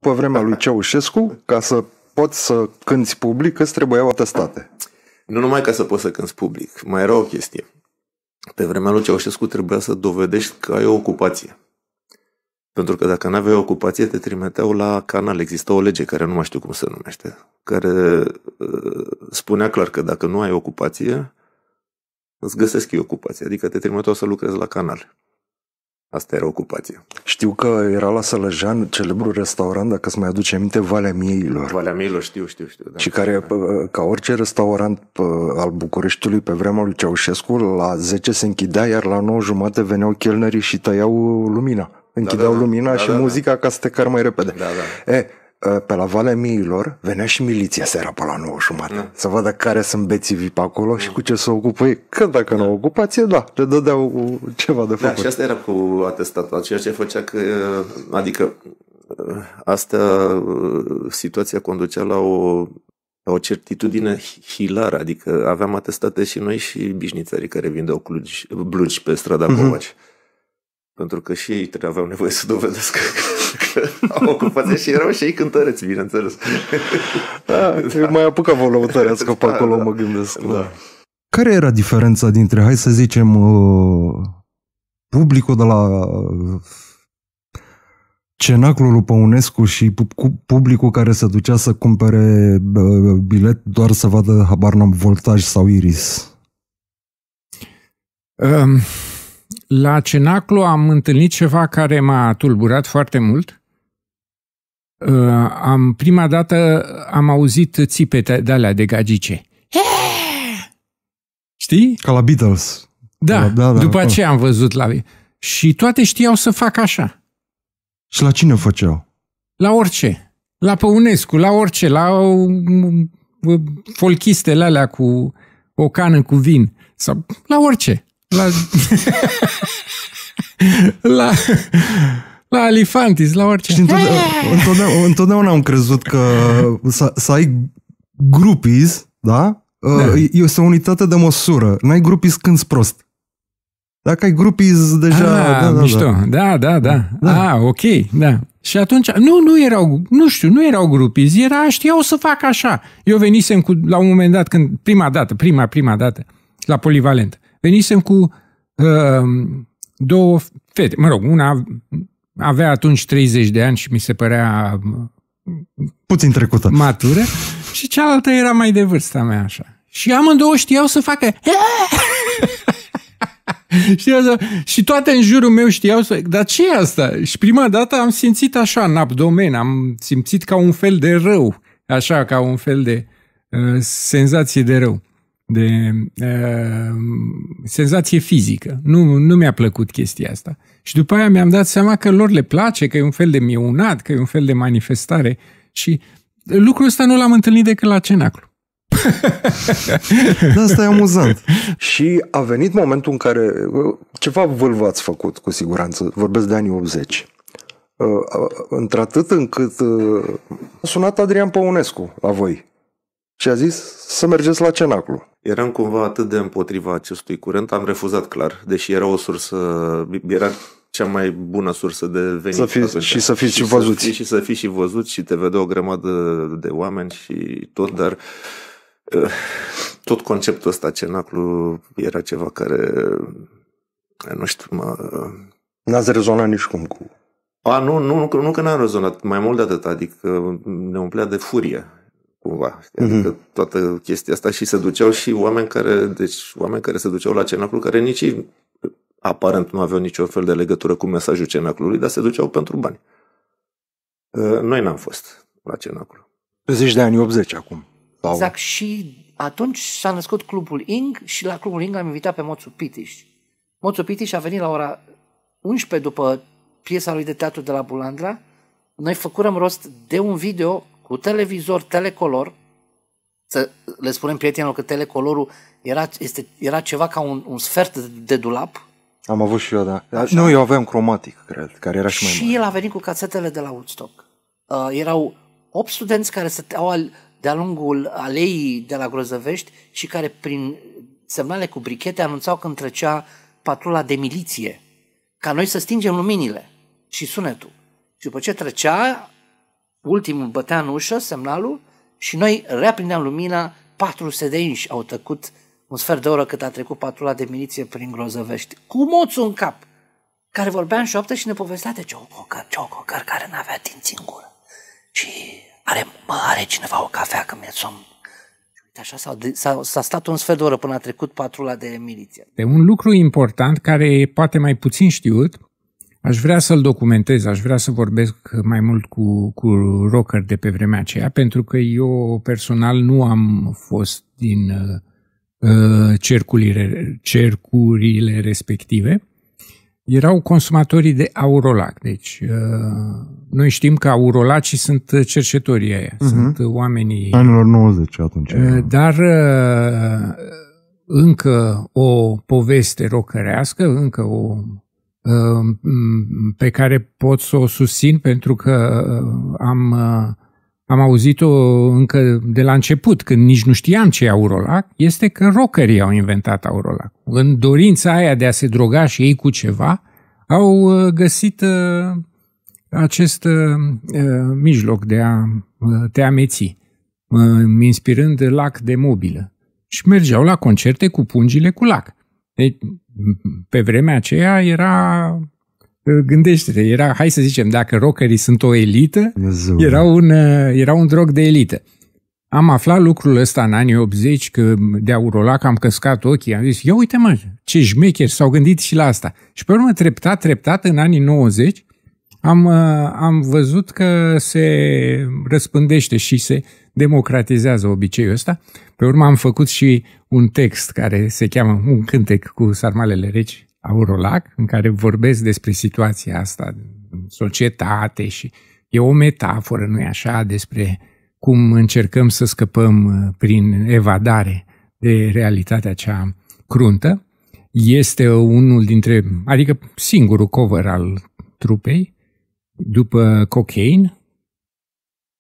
pe vremea lui Ceaușescu, ca să poți să cânti public, îți trebuiau atestate. Nu numai ca să poți să cânti public, mai era o chestie. Pe vremea lui Ceaușescu trebuia să dovedești că ai o ocupație. Pentru că dacă nu aveai ocupație, te trimiteau la canal. Există o lege care nu mai știu cum se numește, care uh, spunea clar că dacă nu ai ocupație, îți găsesc eu ocupație. Adică te trimiteau să lucrezi la canal. Asta era ocupația. Știu că era la Sălăjan celebrul restaurant, dacă îți mai aduce aminte, Valea Mieilor. Valea Mieilor, știu, știu, știu. Da. Și care, da. ca orice restaurant al Bucureștiului pe vremea lui Ceaușescu, la 10 se închidea, iar la 9 jumate veneau chelnerii și tăiau lumina. Da, Închideau da, da, lumina da, și da, da. muzica da. ca să te car mai repede. Da, da. E, Ă, pe la Valea Miilor venea și miliția seara pe la 9 jumate da. să vadă care sunt bețivii pe acolo da. și cu ce se s-o ocupă ei. Că dacă da. nu ocupație, da, le dădeau ceva de da, făcut. Da, și asta era cu atestatul, ceea ce făcea că, adică asta ă, situația conducea la o, la o certitudine hilară, adică aveam atestate și noi și bișnițării care vindeau clugi, blugi pe strada mhm. Covaci. Mm-hmm pentru că și ei aveau nevoie să dovedesc că, că au ocupația și erau și ei cântăreți, bineînțeles. Da, da. mai apucă o lăutărească pe da, da, acolo, da, mă gândesc. Da. da. Care era diferența dintre, hai să zicem, uh, publicul de la uh, cenaclul lui Păunescu și publicul care se ducea să cumpere uh, bilet doar să vadă, habar n-am, voltaj sau iris? Um, la Cenaclu am întâlnit ceva care m-a tulburat foarte mult. Uh, am, prima dată am auzit țipete de alea de gagice. Știi? Ca la Beatles. Da, la, da, da, da după da. aceea am văzut la... Și toate știau să facă așa. Și la cine făceau? La orice. La Păunescu, la orice, la folchistele alea cu o cană cu vin. Sau la orice. La... la... La Alifantis, la orice. Și întotdeauna, întotdeauna, întotdeauna am crezut că să, să ai groupies, da? da. Uh, e, o unitate de măsură. N-ai groupies când prost. Dacă ai groupies deja... Ah, A, da, da, da, mișto. Da. da, da, da. da. Ah, ok, da. Și atunci, nu, nu erau, nu știu, nu erau grupizi, era, știau să fac așa. Eu venisem cu, la un moment dat, când, prima dată, prima, prima dată, la polivalent venisem cu uh, două fete. Mă rog, una avea atunci 30 de ani și mi se părea uh, puțin trecută. Matură. Și cealaltă era mai de vârsta mea așa. Și amândouă știau să facă știau să... Și toate în jurul meu știau să... Dar ce e asta? Și prima dată am simțit așa în abdomen, am simțit ca un fel de rău, așa, ca un fel de uh, senzație de rău de uh, senzație fizică. Nu, nu mi-a plăcut chestia asta. Și după aia mi-am dat seama că lor le place, că e un fel de mieunat, că e un fel de manifestare. Și lucrul ăsta nu l-am întâlnit decât la cenaclu. da, asta e amuzant. și a venit momentul în care uh, ceva vâlvă ați făcut, cu siguranță. Vorbesc de anii 80. Uh, uh, într-atât încât uh, a sunat Adrian Păunescu la voi și a zis să mergeți la cenaclu. Eram cumva atât de împotriva acestui curent, am refuzat clar, deși era o sursă, era cea mai bună sursă de venit. Să fiți, și să fiți și, și văzuți. fii, și să fiți și văzuți și te vede o grămadă de oameni și tot, dar eh, tot conceptul ăsta, cenaclu, era ceva care, eh, nu știu, mă... N-ați rezonat nici cum cu... A, nu, nu, nu, nu că n-am rezonat, mai mult de atât, adică ne umplea de furie cumva. Mhm. Adică mm-hmm. toată chestia asta și se duceau și oameni care, deci oameni care se duceau la cenaclu, care nici aparent nu aveau niciun fel de legătură cu mesajul cenaclului, dar se duceau pentru bani. Ă, noi n-am fost la cenaclu. Pe de ani 80 acum. Sau... Exact. Și atunci s-a născut Clubul Ing și la Clubul Ing am invitat pe Moțu Pitiș. Moțu Pitiș a venit la ora 11 după piesa lui de teatru de la Bulandra. Noi făcurăm rost de un video cu televizor telecolor, să le spunem prietenilor că telecolorul era, este, era ceva ca un, un sfert de dulap. Am avut și eu, da. Așa. Da, nu, eu aveam cromatic, cred, care era și mai Și mare. el a venit cu cațetele de la Woodstock. Uh, erau 8 studenți care stăteau al, de-a lungul aleii de la Grozăvești și care prin semnale cu brichete anunțau când trecea patrula de miliție, ca noi să stingem luminile și sunetul. Și după ce trecea, Ultimul bătea în ușă semnalul și noi reaprindeam lumina, patru sedeinși au tăcut un sfert de oră cât a trecut patrula de miliție prin Grozăvești, cu moțul în cap, care vorbea în șoaptă și ne povestea de Ciococăr, Ciococăr care n-avea din în gură. Și are, mă, are cineva o cafea că mi-e somn. Uite, așa s-a, s-a, s-a stat un sfert de oră până a trecut patrula de miliție. Pe un lucru important care e poate mai puțin știut, Aș vrea să-l documentez, aș vrea să vorbesc mai mult cu, cu rocker de pe vremea aceea, pentru că eu personal nu am fost din uh, cercurile, cercurile respective. Erau consumatorii de aurolac, deci uh, noi știm că aurolacii sunt cercetorii aia, uh-huh. sunt oamenii... Anilor 90 atunci. Uh, dar... Uh, încă o poveste rocărească, încă o Uh, pe care pot să o susțin pentru că uh, am, uh, am auzit-o încă de la început, când nici nu știam ce e Aurolac, este că rockerii au inventat Aurolac. În dorința aia de a se droga și ei cu ceva, au găsit acest mijloc de a te ameți, inspirând lac de mobilă. Și mergeau la concerte cu pungile cu lac. Deci, pe vremea aceea era gândește-te, era, hai să zicem, dacă rockerii sunt o elită, era un, ă, era un drog de elită. Am aflat lucrul ăsta în anii 80, că de Aurolac am căscat ochii, am zis, ia uite mă, ce șmecheri s-au gândit și la asta. Și pe urmă, treptat, treptat, în anii 90, am, uh, am văzut că se răspândește și se democratizează obiceiul ăsta. Pe urmă am făcut și un text care se cheamă Un cântec cu sarmalele reci, Aurolac, în care vorbesc despre situația asta în societate și e o metaforă, nu-i așa, despre cum încercăm să scăpăm uh, prin evadare de realitatea cea cruntă. Este unul dintre, adică singurul cover al trupei, după cocaine,